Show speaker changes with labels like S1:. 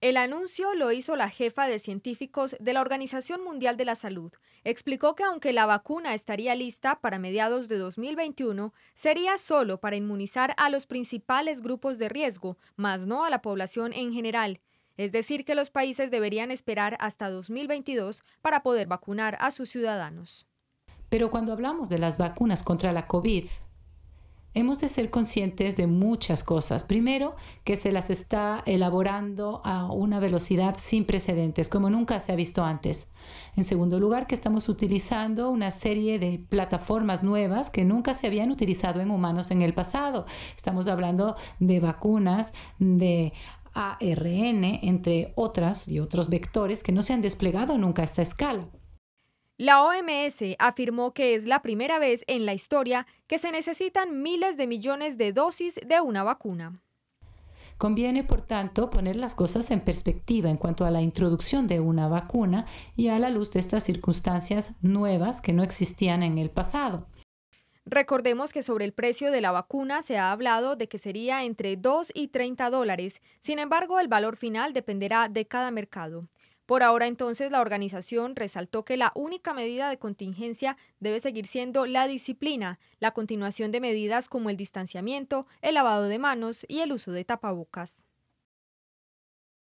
S1: El anuncio lo hizo la jefa de científicos de la Organización Mundial de la Salud. Explicó que aunque la vacuna estaría lista para mediados de 2021, sería solo para inmunizar a los principales grupos de riesgo, más no a la población en general. Es decir, que los países deberían esperar hasta 2022 para poder vacunar
S2: a sus ciudadanos. Pero cuando hablamos de las vacunas contra la COVID, hemos de ser conscientes de muchas cosas. Primero, que se las está elaborando a una velocidad sin precedentes, como nunca se ha visto antes. En segundo lugar, que estamos utilizando una serie de plataformas nuevas que nunca se habían utilizado en humanos en el pasado. Estamos hablando de vacunas, de ARN, entre otras y otros vectores que no se han desplegado nunca a esta escala.
S1: La OMS afirmó que es la primera vez en la historia que se necesitan miles de millones de dosis de una vacuna.
S2: Conviene, por tanto, poner las cosas en perspectiva en cuanto a la introducción de una vacuna y a la luz de estas circunstancias nuevas que no existían en el pasado.
S1: Recordemos que sobre el precio de la vacuna se ha hablado de que sería entre 2 y 30 dólares. Sin embargo, el valor final dependerá de cada mercado. Por ahora entonces la organización resaltó que la única medida de contingencia debe seguir siendo la disciplina, la continuación de medidas como el distanciamiento, el lavado de manos y el uso de tapabocas.